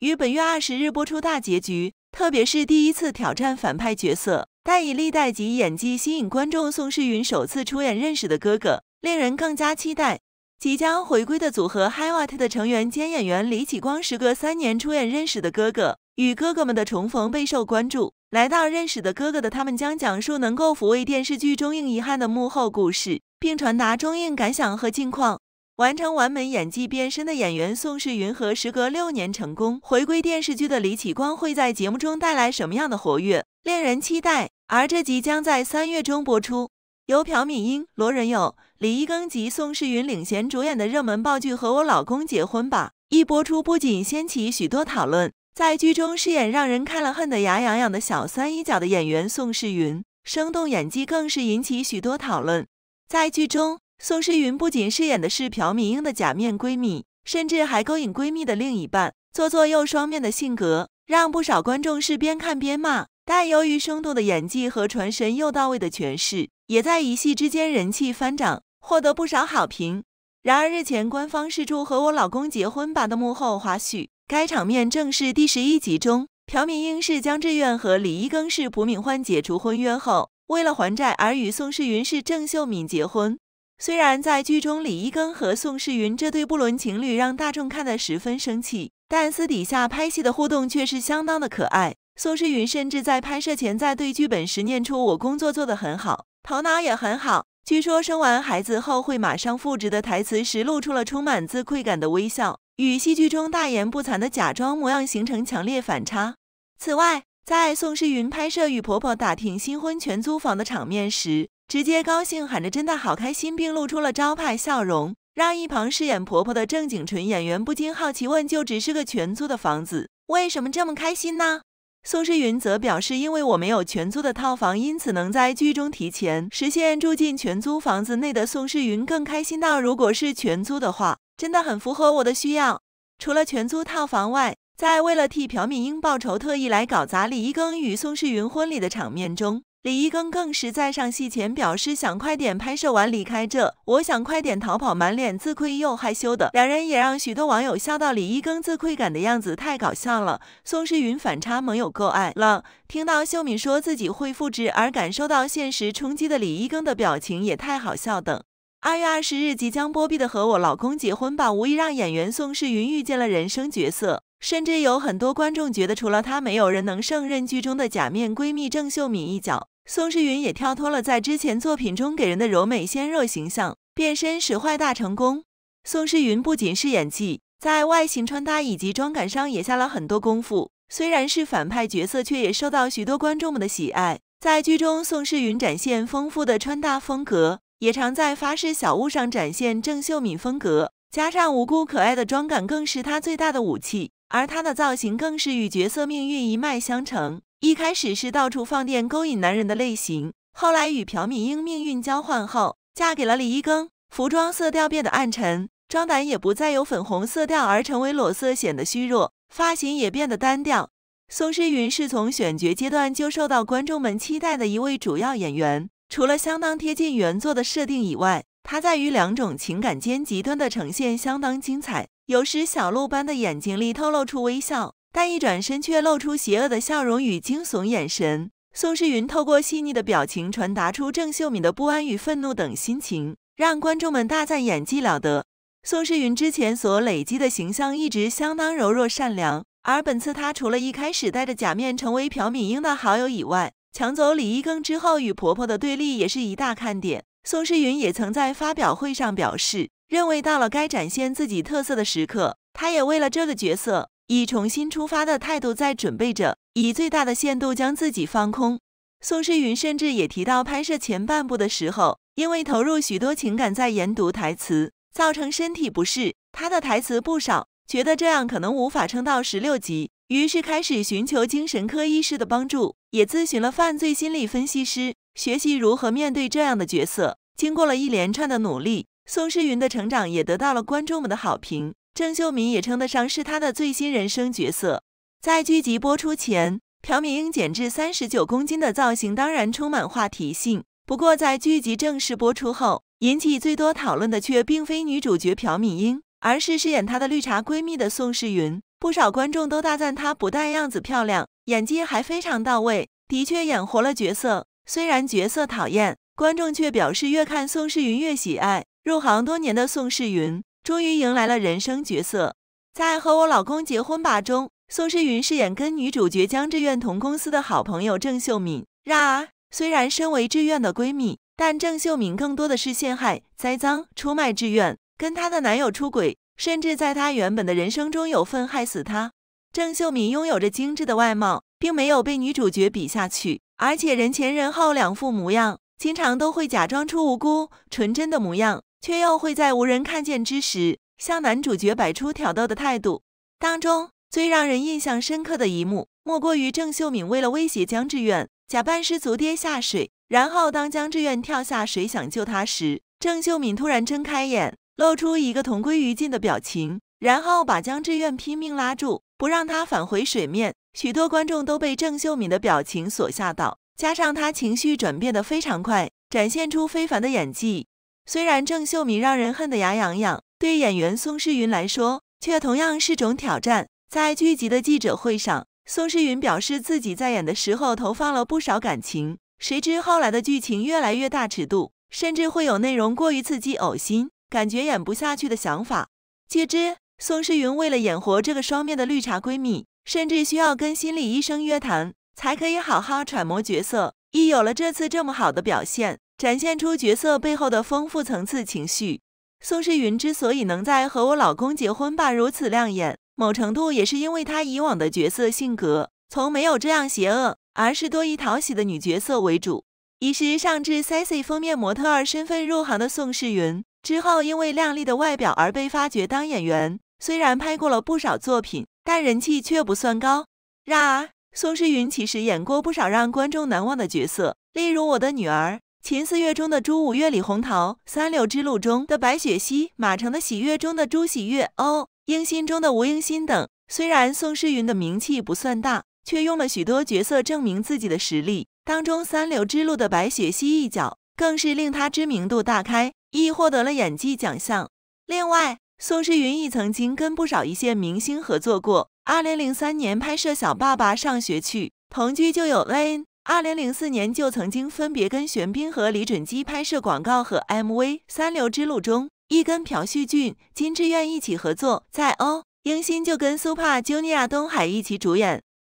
于本月二十日播出大结局，特别是第一次挑战反派角色，但以历代及演技吸引观众。宋世云首次出演《认识的哥哥》，令人更加期待。即将回归的组合 Hiwat 的成员兼演员李启光，时隔三年出演《认识的哥哥》，与哥哥们的重逢备受关注。来到《认识的哥哥》的他们，将讲述能够抚慰电视剧中映遗憾的幕后故事，并传达中映感想和近况。完成完美演技变身的演员宋世云和时隔六年成功回归电视剧的李启光会在节目中带来什么样的活跃？令人期待。而这即将在三月中播出，由朴敏英、罗仁友、李一庚及宋世云领衔主演的热门爆剧《和我老公结婚吧》一播出，不仅掀起许多讨论。在剧中饰演让人看了恨得牙痒痒的小三一角的演员宋世云，生动演技更是引起许多讨论。在剧中。宋诗云不仅饰演的是朴敏英的假面闺蜜，甚至还勾引闺蜜的另一半，做作又双面的性格让不少观众是边看边骂。但由于生动的演技和传神又到位的诠释，也在一戏之间人气翻涨，获得不少好评。然而日前官方释出和我老公结婚吧的幕后花絮，该场面正是第十一集中，朴敏英是江志苑和李一更是朴敏焕解除婚约后，为了还债而与宋世云是郑秀敏结婚。虽然在剧中李一庚和宋诗云这对不伦情侣让大众看得十分生气，但私底下拍戏的互动却是相当的可爱。宋诗云甚至在拍摄前在对剧本时念出“我工作做得很好，头脑也很好”，据说生完孩子后会马上复职的台词时，露出了充满自愧感的微笑，与戏剧中大言不惭的假装模样形成强烈反差。此外，在宋诗云拍摄与婆婆打听新婚全租房的场面时，直接高兴喊着“真的好开心”，并露出了招牌笑容，让一旁饰演婆婆的郑景纯演员不禁好奇问：“就只是个全租的房子，为什么这么开心呢？”宋诗云则表示：“因为我没有全租的套房，因此能在剧中提前实现住进全租房子内的。”宋诗云更开心到：“如果是全租的话，真的很符合我的需要。”除了全租套房外，在为了替朴敏英报仇，特意来搞砸李一庚与宋诗云婚礼的场面中。李一庚更是在上戏前表示想快点拍摄完离开这，我想快点逃跑，满脸自愧又害羞的两人也让许多网友笑到。李一庚自愧感的样子太搞笑了。宋诗云反差萌有够爱了。听到秀敏说自己会复制而感受到现实冲击的李一庚的表情也太好笑。等二月二十日即将播毕的《和我老公结婚吧》，无疑让演员宋诗云遇见了人生角色，甚至有很多观众觉得除了她，没有人能胜任剧中的假面闺蜜郑秀敏一角。宋诗云也跳脱了在之前作品中给人的柔美纤弱形象，变身使坏大成功。宋诗云不仅是演技，在外形穿搭以及妆感上也下了很多功夫。虽然是反派角色，却也受到许多观众们的喜爱。在剧中，宋诗云展现丰富的穿搭风格，也常在发饰小物上展现郑秀敏风格，加上无辜可爱的妆感，更是她最大的武器。而她的造型更是与角色命运一脉相承。一开始是到处放电勾引男人的类型，后来与朴敏英命运交换后，嫁给了李一庚，服装色调变得暗沉，妆感也不再有粉红色调，而成为裸色，显得虚弱，发型也变得单调。宋诗云是从选角阶段就受到观众们期待的一位主要演员，除了相当贴近原作的设定以外，她在于两种情感间极端的呈现相当精彩，有时小鹿般的眼睛里透露出微笑。但一转身却露出邪恶的笑容与惊悚眼神。宋诗云透过细腻的表情传达出郑秀敏的不安与愤怒等心情，让观众们大赞演技了得。宋诗云之前所累积的形象一直相当柔弱善良，而本次她除了一开始戴着假面成为朴敏英的好友以外，抢走李一更之后与婆婆的对立也是一大看点。宋诗云也曾在发表会上表示，认为到了该展现自己特色的时刻，她也为了这个角色。以重新出发的态度在准备着，以最大的限度将自己放空。宋诗云甚至也提到，拍摄前半部的时候，因为投入许多情感在研读台词，造成身体不适。他的台词不少，觉得这样可能无法撑到十六集，于是开始寻求精神科医师的帮助，也咨询了犯罪心理分析师，学习如何面对这样的角色。经过了一连串的努力，宋诗云的成长也得到了观众们的好评。郑秀敏也称得上是她的最新人生角色。在剧集播出前，朴敏英减至三十九公斤的造型当然充满话题性。不过，在剧集正式播出后，引起最多讨论的却并非女主角朴敏英，而是饰演她的绿茶闺蜜的宋世云。不少观众都大赞她不但样子漂亮，演技还非常到位，的确演活了角色。虽然角色讨厌，观众却表示越看宋世云越喜爱。入行多年的宋世云。终于迎来了人生角色，在《和我老公结婚吧》中，宋诗云饰演跟女主角江志愿同公司的好朋友郑秀敏。然而，虽然身为志愿的闺蜜，但郑秀敏更多的是陷害、栽赃、出卖志愿，跟她的男友出轨，甚至在她原本的人生中有份害死她。郑秀敏拥有着精致的外貌，并没有被女主角比下去，而且人前人后两副模样，经常都会假装出无辜、纯真的模样。却又会在无人看见之时，向男主角摆出挑逗的态度。当中最让人印象深刻的一幕，莫过于郑秀敏为了威胁江志远，假扮失足跌下水，然后当江志远跳下水想救他时，郑秀敏突然睁开眼，露出一个同归于尽的表情，然后把江志远拼命拉住，不让他返回水面。许多观众都被郑秀敏的表情所吓到，加上她情绪转变的非常快，展现出非凡的演技。虽然郑秀敏让人恨得牙痒痒，对演员宋诗云来说却同样是种挑战。在剧集的记者会上，宋诗云表示自己在演的时候投放了不少感情，谁知后来的剧情越来越大尺度，甚至会有内容过于刺激呕心，感觉演不下去的想法。接知，宋诗云为了演活这个双面的绿茶闺蜜，甚至需要跟心理医生约谈，才可以好好揣摩角色。一有了这次这么好的表现。展现出角色背后的丰富层次情绪。宋世云之所以能在《和我老公结婚吧》如此亮眼，某程度也是因为她以往的角色性格从没有这样邪恶，而是多以讨喜的女角色为主。以时尚至 sexy 封面模特儿身份入行的宋世云，之后因为靓丽的外表而被发掘当演员。虽然拍过了不少作品，但人气却不算高。然而，宋诗云其实演过不少让观众难忘的角色，例如《我的女儿》。秦四月中的朱五月，李红桃；三流之路中的白雪溪，马成的喜悦中的朱喜悦，欧英心中的吴英心等。虽然宋诗云的名气不算大，却用了许多角色证明自己的实力。当中三流之路的白雪溪一角，更是令他知名度大开，亦获得了演技奖项。另外，宋诗云亦曾经跟不少一线明星合作过。2003年拍摄《小爸爸上学去》，同居就有 Rain。二零零四年就曾经分别跟玄彬和李准基拍摄广告和 MV，三流之路中，亦跟朴叙俊、金志媛一起合作；在欧英心就跟苏帕· Junia 东海一起主演。